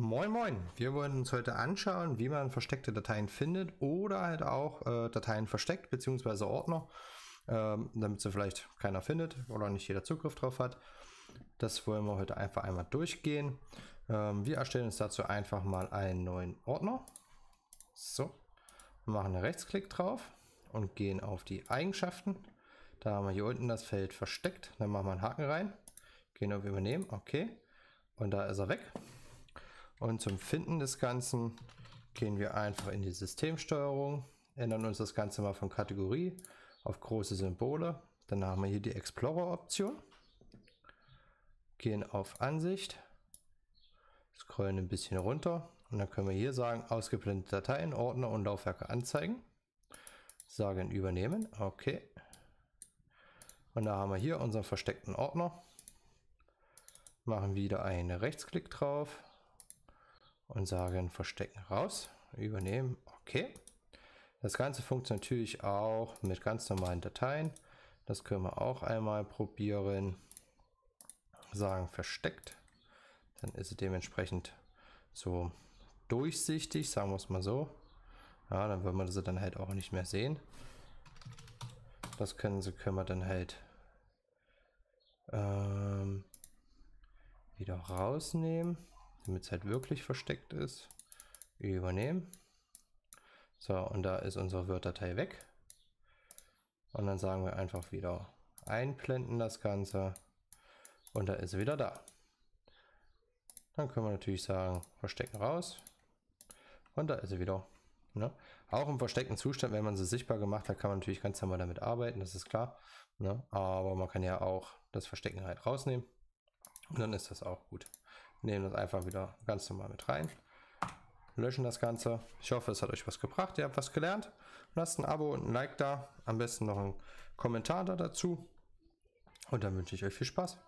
Moin Moin, wir wollen uns heute anschauen, wie man versteckte Dateien findet oder halt auch äh, Dateien versteckt bzw. Ordner, ähm, damit sie vielleicht keiner findet oder nicht jeder Zugriff drauf hat. Das wollen wir heute einfach einmal durchgehen. Ähm, wir erstellen uns dazu einfach mal einen neuen Ordner. So, machen einen Rechtsklick drauf und gehen auf die Eigenschaften. Da haben wir hier unten das Feld versteckt, dann machen wir einen Haken rein, gehen auf Übernehmen, okay. Und da ist er weg. Und zum Finden des Ganzen gehen wir einfach in die Systemsteuerung, ändern uns das Ganze mal von Kategorie auf große Symbole. Dann haben wir hier die Explorer-Option, gehen auf Ansicht, scrollen ein bisschen runter und dann können wir hier sagen, ausgeblendete Dateien, Ordner und Laufwerke anzeigen. Sagen übernehmen, okay. Und da haben wir hier unseren versteckten Ordner. Machen wieder einen Rechtsklick drauf, und sagen verstecken raus, übernehmen, okay. Das Ganze funktioniert natürlich auch mit ganz normalen Dateien. Das können wir auch einmal probieren. Sagen versteckt. Dann ist es dementsprechend so durchsichtig, sagen wir es mal so. Ja, dann würden wir sie dann halt auch nicht mehr sehen. Das können sie, können wir dann halt ähm, wieder rausnehmen damit es halt wirklich versteckt ist. Übernehmen. So, und da ist unsere Word-Datei weg. Und dann sagen wir einfach wieder einblenden das Ganze. Und da ist sie wieder da. Dann können wir natürlich sagen, verstecken raus. Und da ist sie wieder. Ne? Auch im versteckten Zustand, wenn man sie sichtbar gemacht hat, kann man natürlich ganz normal damit arbeiten, das ist klar. Ne? Aber man kann ja auch das Verstecken halt rausnehmen. Und dann ist das auch gut nehmen das einfach wieder ganz normal mit rein, löschen das Ganze. Ich hoffe, es hat euch was gebracht, ihr habt was gelernt. Lasst ein Abo und ein Like da, am besten noch einen Kommentar da dazu und dann wünsche ich euch viel Spaß.